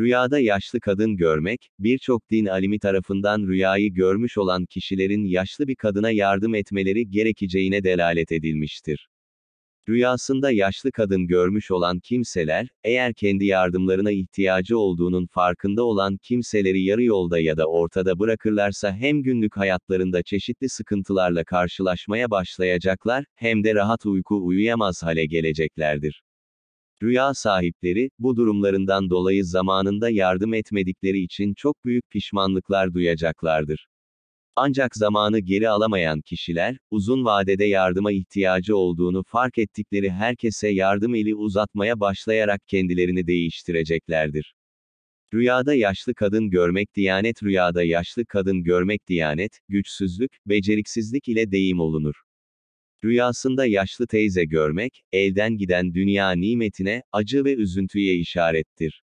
Rüyada yaşlı kadın görmek, birçok din alimi tarafından rüyayı görmüş olan kişilerin yaşlı bir kadına yardım etmeleri gerekeceğine delalet edilmiştir. Rüyasında yaşlı kadın görmüş olan kimseler, eğer kendi yardımlarına ihtiyacı olduğunun farkında olan kimseleri yarı yolda ya da ortada bırakırlarsa hem günlük hayatlarında çeşitli sıkıntılarla karşılaşmaya başlayacaklar, hem de rahat uyku uyuyamaz hale geleceklerdir. Rüya sahipleri, bu durumlarından dolayı zamanında yardım etmedikleri için çok büyük pişmanlıklar duyacaklardır. Ancak zamanı geri alamayan kişiler, uzun vadede yardıma ihtiyacı olduğunu fark ettikleri herkese yardım eli uzatmaya başlayarak kendilerini değiştireceklerdir. Rüyada yaşlı kadın görmek diyanet rüyada yaşlı kadın görmek diyanet, güçsüzlük, beceriksizlik ile deyim olunur. Rüyasında yaşlı teyze görmek, elden giden dünya nimetine, acı ve üzüntüye işarettir.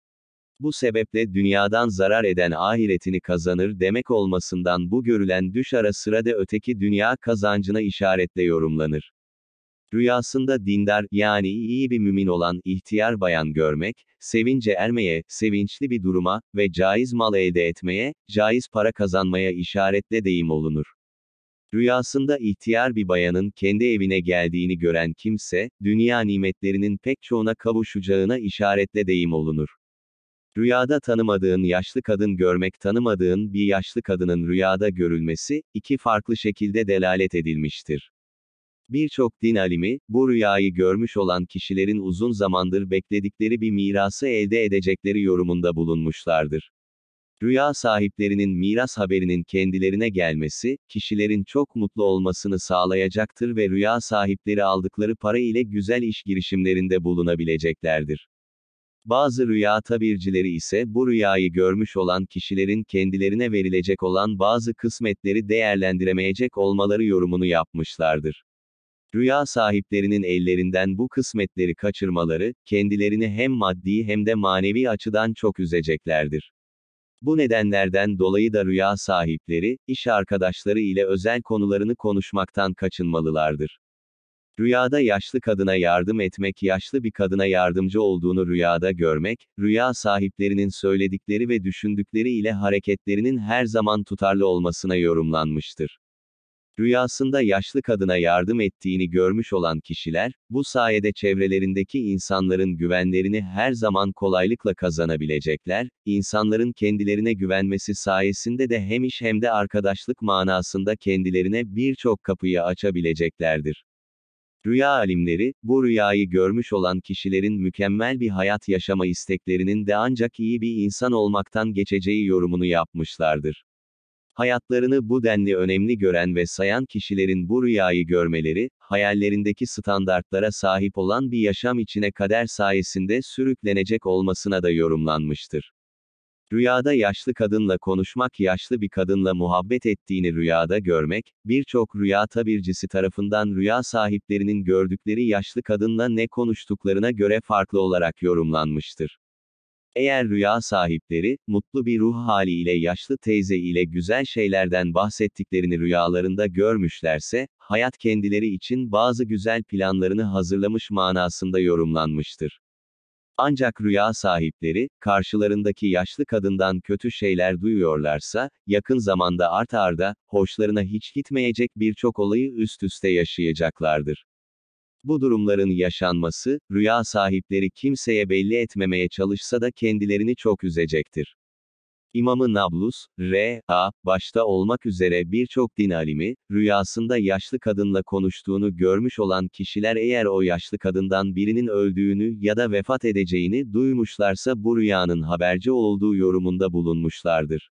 Bu sebeple dünyadan zarar eden ahiretini kazanır demek olmasından bu görülen düş ara sıra da öteki dünya kazancına işaretle yorumlanır. Rüyasında dindar, yani iyi bir mümin olan ihtiyar bayan görmek, sevince ermeye, sevinçli bir duruma ve caiz mal elde etmeye, caiz para kazanmaya işaretle deyim olunur. Rüyasında ihtiyar bir bayanın kendi evine geldiğini gören kimse, dünya nimetlerinin pek çoğuna kavuşacağına işaretle deyim olunur. Rüyada tanımadığın yaşlı kadın görmek tanımadığın bir yaşlı kadının rüyada görülmesi, iki farklı şekilde delalet edilmiştir. Birçok din alimi, bu rüyayı görmüş olan kişilerin uzun zamandır bekledikleri bir mirası elde edecekleri yorumunda bulunmuşlardır. Rüya sahiplerinin miras haberinin kendilerine gelmesi, kişilerin çok mutlu olmasını sağlayacaktır ve rüya sahipleri aldıkları para ile güzel iş girişimlerinde bulunabileceklerdir. Bazı rüya tabircileri ise bu rüyayı görmüş olan kişilerin kendilerine verilecek olan bazı kısmetleri değerlendiremeyecek olmaları yorumunu yapmışlardır. Rüya sahiplerinin ellerinden bu kısmetleri kaçırmaları, kendilerini hem maddi hem de manevi açıdan çok üzeceklerdir. Bu nedenlerden dolayı da rüya sahipleri, iş arkadaşları ile özel konularını konuşmaktan kaçınmalılardır. Rüyada yaşlı kadına yardım etmek, yaşlı bir kadına yardımcı olduğunu rüyada görmek, rüya sahiplerinin söyledikleri ve düşündükleri ile hareketlerinin her zaman tutarlı olmasına yorumlanmıştır. Rüyasında yaşlı kadına yardım ettiğini görmüş olan kişiler, bu sayede çevrelerindeki insanların güvenlerini her zaman kolaylıkla kazanabilecekler, insanların kendilerine güvenmesi sayesinde de hem iş hem de arkadaşlık manasında kendilerine birçok kapıyı açabileceklerdir. Rüya alimleri, bu rüyayı görmüş olan kişilerin mükemmel bir hayat yaşama isteklerinin de ancak iyi bir insan olmaktan geçeceği yorumunu yapmışlardır. Hayatlarını bu denli önemli gören ve sayan kişilerin bu rüyayı görmeleri, hayallerindeki standartlara sahip olan bir yaşam içine kader sayesinde sürüklenecek olmasına da yorumlanmıştır. Rüyada yaşlı kadınla konuşmak yaşlı bir kadınla muhabbet ettiğini rüyada görmek, birçok rüya tabircisi tarafından rüya sahiplerinin gördükleri yaşlı kadınla ne konuştuklarına göre farklı olarak yorumlanmıştır. Eğer rüya sahipleri, mutlu bir ruh haliyle yaşlı teyze ile güzel şeylerden bahsettiklerini rüyalarında görmüşlerse, hayat kendileri için bazı güzel planlarını hazırlamış manasında yorumlanmıştır. Ancak rüya sahipleri, karşılarındaki yaşlı kadından kötü şeyler duyuyorlarsa, yakın zamanda art arda, hoşlarına hiç gitmeyecek birçok olayı üst üste yaşayacaklardır. Bu durumların yaşanması, rüya sahipleri kimseye belli etmemeye çalışsa da kendilerini çok üzecektir. İmamı Nablus, R.A. başta olmak üzere birçok din alimi, rüyasında yaşlı kadınla konuştuğunu görmüş olan kişiler eğer o yaşlı kadından birinin öldüğünü ya da vefat edeceğini duymuşlarsa bu rüyanın haberci olduğu yorumunda bulunmuşlardır.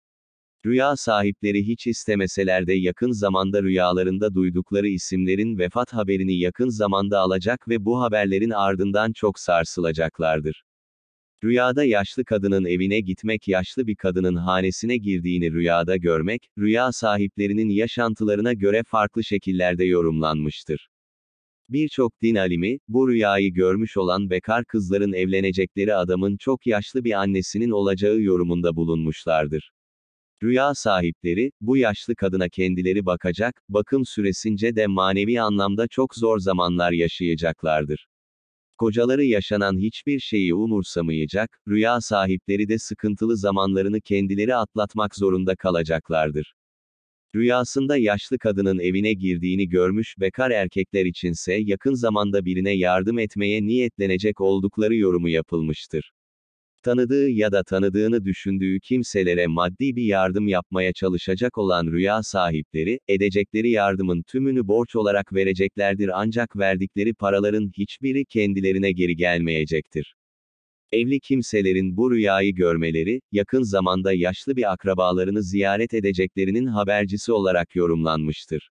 Rüya sahipleri hiç istemeseler de yakın zamanda rüyalarında duydukları isimlerin vefat haberini yakın zamanda alacak ve bu haberlerin ardından çok sarsılacaklardır. Rüyada yaşlı kadının evine gitmek, yaşlı bir kadının hanesine girdiğini rüyada görmek, rüya sahiplerinin yaşantılarına göre farklı şekillerde yorumlanmıştır. Birçok din alimi, bu rüyayı görmüş olan bekar kızların evlenecekleri adamın çok yaşlı bir annesinin olacağı yorumunda bulunmuşlardır. Rüya sahipleri, bu yaşlı kadına kendileri bakacak, bakım süresince de manevi anlamda çok zor zamanlar yaşayacaklardır. Kocaları yaşanan hiçbir şeyi umursamayacak, rüya sahipleri de sıkıntılı zamanlarını kendileri atlatmak zorunda kalacaklardır. Rüyasında yaşlı kadının evine girdiğini görmüş bekar erkekler içinse yakın zamanda birine yardım etmeye niyetlenecek oldukları yorumu yapılmıştır tanıdığı ya da tanıdığını düşündüğü kimselere maddi bir yardım yapmaya çalışacak olan rüya sahipleri, edecekleri yardımın tümünü borç olarak vereceklerdir ancak verdikleri paraların hiçbiri kendilerine geri gelmeyecektir. Evli kimselerin bu rüyayı görmeleri, yakın zamanda yaşlı bir akrabalarını ziyaret edeceklerinin habercisi olarak yorumlanmıştır.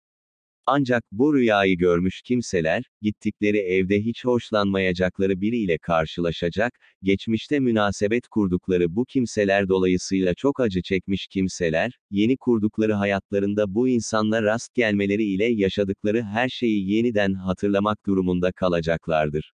Ancak bu rüyayı görmüş kimseler, gittikleri evde hiç hoşlanmayacakları biriyle karşılaşacak, geçmişte münasebet kurdukları bu kimseler dolayısıyla çok acı çekmiş kimseler, yeni kurdukları hayatlarında bu insanla rast gelmeleri ile yaşadıkları her şeyi yeniden hatırlamak durumunda kalacaklardır.